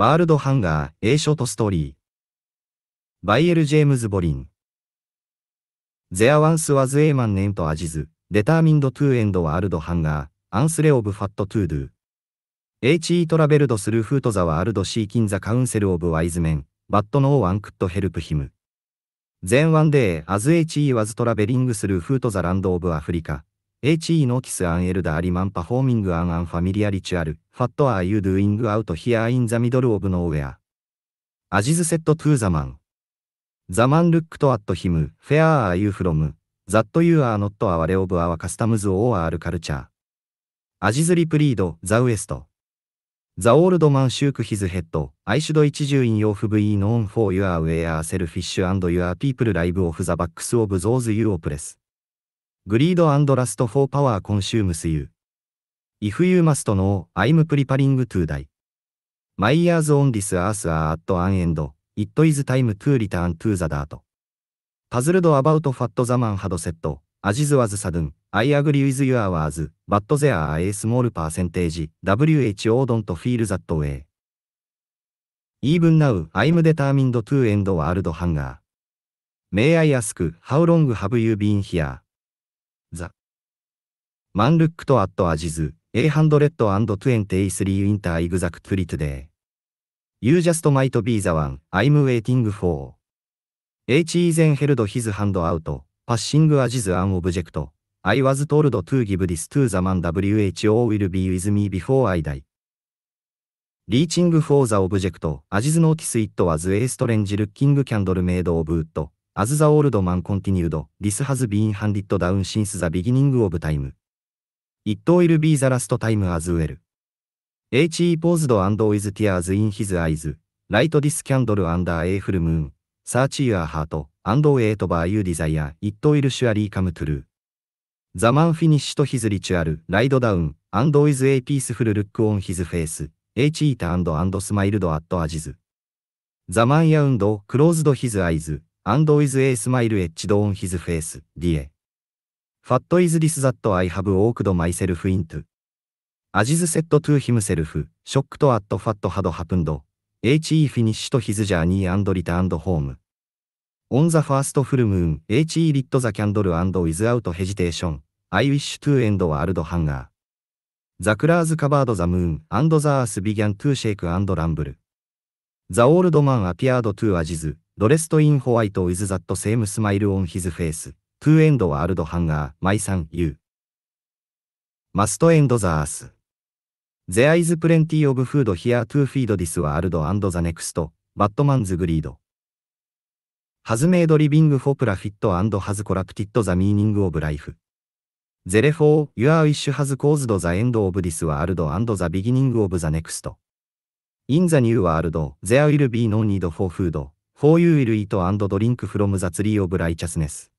ワールドハンガー A ショートストーリー。バイエル・ジェームズ・ボリン。There once was a man named Aziz, determined to end world hunger, unsle of fat to do. H.E. traveled through to the world seeking the counsel of wise men, but no one could help him. Then one day, as H.E. was traveling through to the land of Africa, HE のキスアンエルダーリマンパフォーミングアンアンファミリアリチュアル、ファットアーユードゥイングアウトヒアーインザミドルオブノーウェア。アジズセットトゥーザマン。ザマンルックトアットヒム、フェアアーユーフロム、ザットユーアーノットアワレオブアワカスタムズオーアールカルチャー。アジズリプリード、ザウエスト。ザオールドマンシュークヒズヘッド、アイシュド一重イーフブイノーンフォーユアウェアセルフィッシュユアピープルライブオフザバックスオブゾーズユーオプレス。Greed and Lust for Power consumes you.If you must know, I'm preparing to die.My years on this earth are at an end.It is time to return to the dirt.Puzzled about fat the man had said, as was sudden, I agree with your words, but there are a small percentage, WHO don't feel that way. Even now, I'm determined to end world hunger. May I ask, how long have you been here? ザ。マンルックとアットアジズ、823インターイグザクトゥリトデー。You just might be the one I'm waiting for. H then held his hand out, passing as an object. I was told to give this to the man WHO will be with me before I die. Reaching for the object, as notice it was a strange looking candle made of wood. As the old man continued, this has been handed down since the beginning of time. It will be the last time as well. H.E. posed and with tears in his eyes, light this candle under a full moon, search your heart, and w h a t e v e you desire, it will surely come true. The man finished his ritual, r i d e d o w n and with a peaceful look on his face, H. e t u r n e d and smiled at Aziz. The man yawned, closed his eyes, and w i s a smile etched on his face, die. Fat is this that I have walked myself into. Aziz said to himself, shocked at fat had happened, he finished his journey and returned home. On the first full moon, he lit the candle and without hesitation, I wish to end world hunger. The clouds covered the moon, and the earth began to shake and rumble. The old man appeared to Aziz, ドレストインホワイトウィズザットセームスマイルオンヒズフェイス、トゥエンドワールドハンガー、マイサン、ユー。マストエンドザース。ゼアイズプレンティーオブフードヒアトゥフィードディスワールドアンドザネクスト、バットマンズグリード。ハズメイドリビングフォプラフィットアンドハズコラプティットザミーニングオブライフ。ゼレフォー、ユアウィッシュハズコーズドザエンドオブディスワールドアンドザビギニングオブザネクスト。インザニューワールド、ゼアウィルビーノニードフォーフード、For you will eat and drink from the tree of righteousness.